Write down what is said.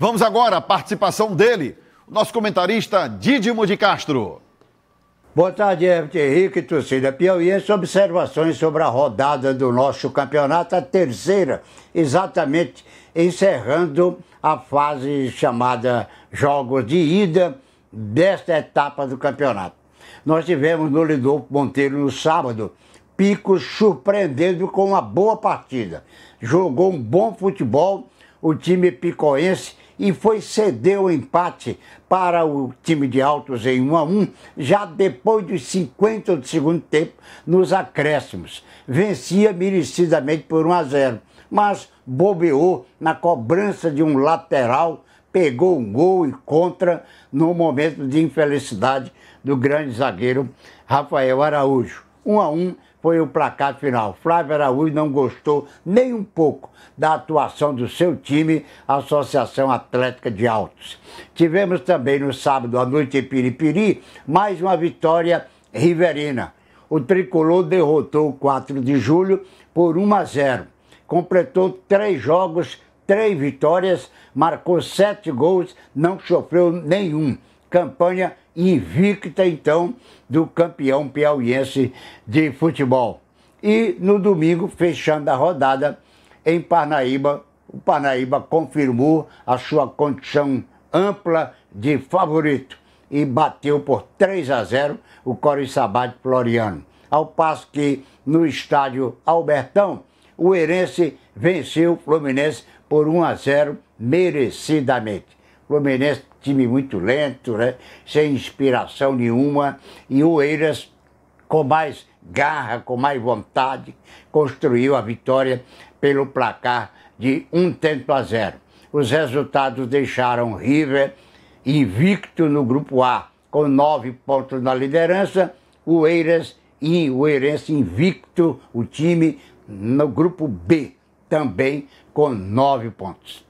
Vamos agora à participação dele, nosso comentarista Didimo de Castro. Boa tarde, Everton Henrique, torcida piauiense. Observações sobre a rodada do nosso campeonato, a terceira, exatamente encerrando a fase chamada jogos de ida desta etapa do campeonato. Nós tivemos no Lidolfo Monteiro no sábado, Pico surpreendendo com uma boa partida. Jogou um bom futebol, o time picoense e foi ceder o empate para o time de Altos em 1 a 1 já depois dos 50 do segundo tempo, nos acréscimos. Vencia merecidamente por 1 a 0, mas bobeou na cobrança de um lateral, pegou um gol e contra no momento de infelicidade do grande zagueiro Rafael Araújo. 1 a 1 foi o placar final. Flávio Araújo não gostou nem um pouco da atuação do seu time, Associação Atlética de Altos. Tivemos também no sábado à noite em Piripiri mais uma vitória riverina. O tricolor derrotou o 4 de julho por 1 a 0. Completou três jogos, três vitórias, marcou sete gols, não sofreu nenhum campanha invicta, então, do campeão piauiense de futebol. E no domingo, fechando a rodada, em Parnaíba, o Parnaíba confirmou a sua condição ampla de favorito e bateu por 3 a 0 o Coriçaba de Floriano. Ao passo que no estádio Albertão, o Herense venceu o Fluminense por 1 a 0 merecidamente. Fluminense, time muito lento, né? sem inspiração nenhuma, e o Eiras, com mais garra, com mais vontade, construiu a vitória pelo placar de um tempo a zero. Os resultados deixaram River invicto no grupo A, com nove pontos na liderança, o Eiras e o Eirense invicto, o time, no grupo B, também com nove pontos.